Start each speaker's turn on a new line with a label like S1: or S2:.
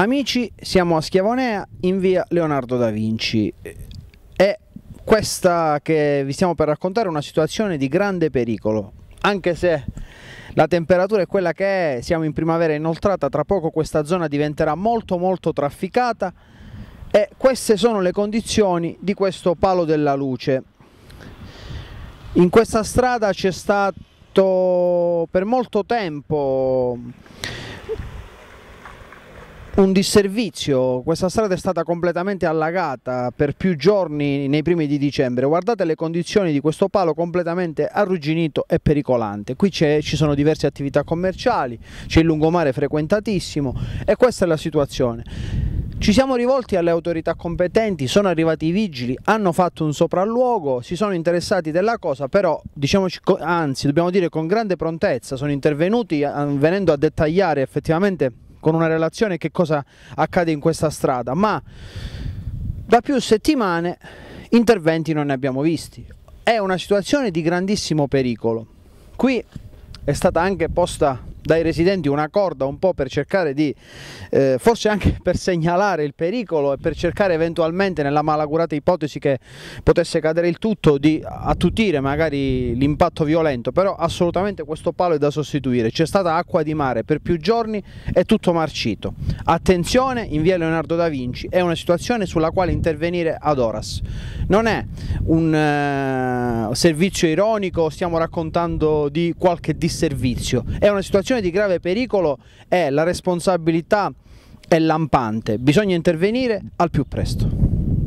S1: Amici, siamo a Schiavonea in via Leonardo da Vinci. È questa che vi stiamo per raccontare una situazione di grande pericolo, anche se la temperatura è quella che è, siamo in primavera inoltrata, tra poco questa zona diventerà molto molto trafficata e queste sono le condizioni di questo palo della luce. In questa strada c'è stato per molto tempo un disservizio, questa strada è stata completamente allagata per più giorni nei primi di dicembre, guardate le condizioni di questo palo completamente arrugginito e pericolante, qui ci sono diverse attività commerciali, c'è il lungomare frequentatissimo e questa è la situazione. Ci siamo rivolti alle autorità competenti, sono arrivati i vigili, hanno fatto un sopralluogo, si sono interessati della cosa, però diciamoci, anzi dobbiamo dire con grande prontezza, sono intervenuti venendo a dettagliare effettivamente con una relazione che cosa accade in questa strada, ma da più settimane interventi non ne abbiamo visti. È una situazione di grandissimo pericolo. Qui è stata anche posta dai residenti una corda un po' per cercare di, eh, forse anche per segnalare il pericolo e per cercare eventualmente nella malagurata ipotesi che potesse cadere il tutto di attutire magari l'impatto violento, però assolutamente questo palo è da sostituire, c'è stata acqua di mare per più giorni e tutto marcito. Attenzione in via Leonardo da Vinci, è una situazione sulla quale intervenire ad horas. Non è un eh, servizio ironico, stiamo raccontando di qualche disservizio, è una situazione situazione di grave pericolo e la responsabilità è lampante, bisogna intervenire al più presto.